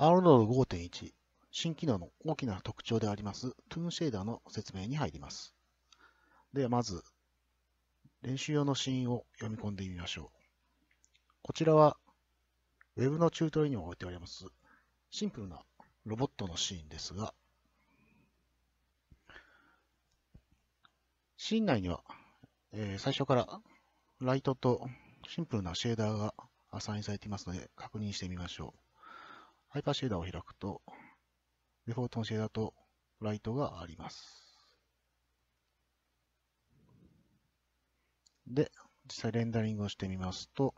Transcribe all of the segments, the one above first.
R ノード5.1、新機能の大きな特徴でありますトゥーンシェーダーの説明に入ります。ではまず、練習用のシーンを読み込んでみましょう。こちらは Web のチュートリにも置いてありますシンプルなロボットのシーンですが、シーン内には、えー、最初からライトとシンプルなシェーダーがアサインされていますので確認してみましょう。ハイパーシェーダーを開くと、デフォルトのシェーダーとライトがあります。で、実際レンダリングをしてみますと、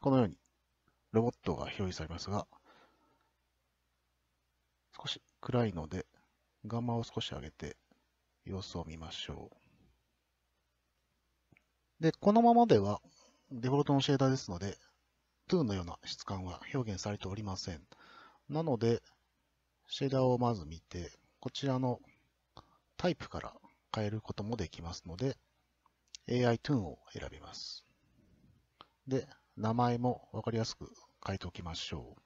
このようにロボットが表示されますが、少し暗いので、ガンマを少し上げて様子を見ましょう。で、このままではデフォルトのシェーダーですので、トゥーンのような質感は表現されておりません。なので、シェーダーをまず見て、こちらのタイプから変えることもできますので、AI トゥーンを選びます。で、名前もわかりやすく書いておきましょう。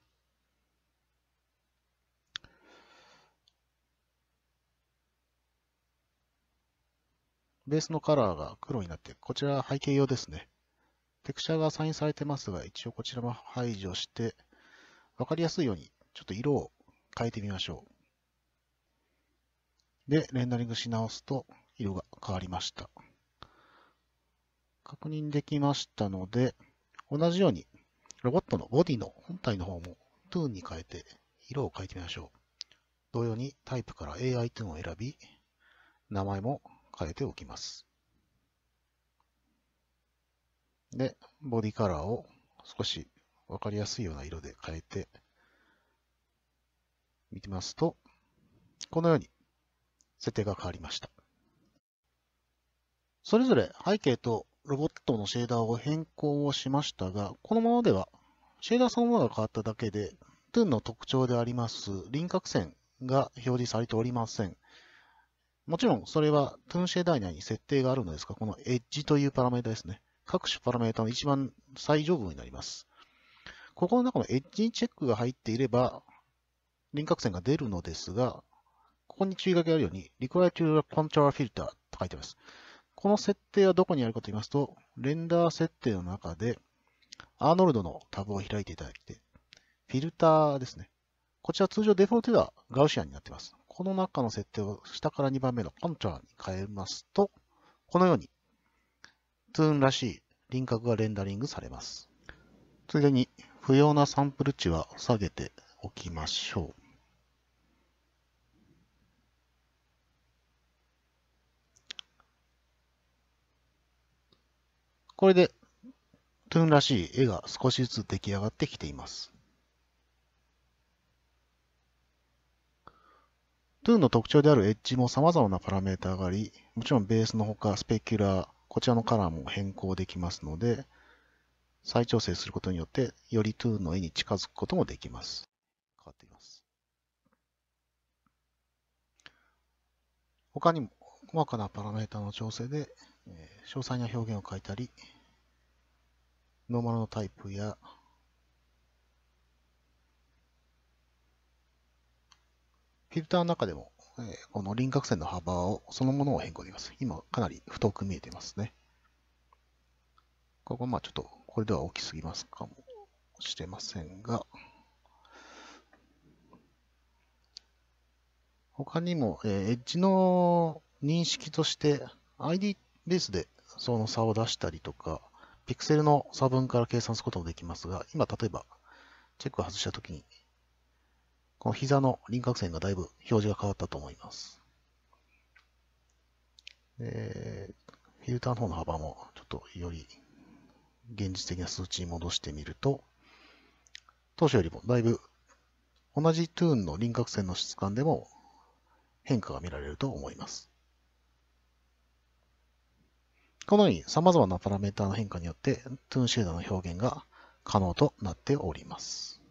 ベースのカラーが黒になって、こちら背景用ですね。テクスチャーがアサインされてますが、一応こちらも排除して、わかりやすいように、ちょっと色を変えてみましょう。で、レンダリングし直すと、色が変わりました。確認できましたので、同じように、ロボットのボディの本体の方も、トゥーンに変えて、色を変えてみましょう。同様にタイプから AI トゥーンを選び、名前も変えておきます。で、ボディカラーを少し分かりやすいような色で変えて見てますと、このように設定が変わりました。それぞれ背景とロボットのシェーダーを変更をしましたが、このままではシェーダーそのものが変わっただけで、トゥーンの特徴であります輪郭線が表示されておりません。もちろんそれはトゥーンシェーダー内に設定があるのですが、このエッジというパラメータですね。各種パラメータの一番最上部になります。ここの中のエッジにチェックが入っていれば、輪郭線が出るのですが、ここに注意書きがあるように、Require to Contour Filter と書いてます。この設定はどこにあるかと言いますと、レンダー設定の中で、アーノルドのタブを開いていただいて、フィルターですね。こちら通常デフォルトではガウシアンになっています。この中の設定を下から2番目のコントラに変えますと、このようにトゥーンらしい輪郭がレンダリングされます。ついでに不要なサンプル値は下げておきましょう。これで、トゥーンらしい絵が少しずつ出来上がってきています。トゥーンの特徴であるエッジも様々なパラメータがあり、もちろんベースのほかスペキュラー、こちらのカラーも変更できますので、再調整することによって、よりトゥーンの絵に近づくこともできます。変わっています。他にも、細かなパラメータの調整で、詳細な表現を書いたり、ノーマルのタイプや、フィルターの中でもえこの輪郭線の幅をそのものを変更できます。今かなり太く見えてますね。ここまあちょっとこれでは大きすぎますかもしれませんが、他にも、えエッジの認識として ID ベースでその差を出したりとか、ピクセルの差分から計算することもできますが、今例えばチェックを外したときにこの膝の輪郭線がだいぶ表示が変わったと思います。えフィルターの方の幅もちょっとより現実的な数値に戻してみると、当初よりもだいぶ同じトゥーンの輪郭線の質感でも変化が見られると思います。このように様々なパラメータの変化によってトゥーンシェーダーの表現が可能となっております。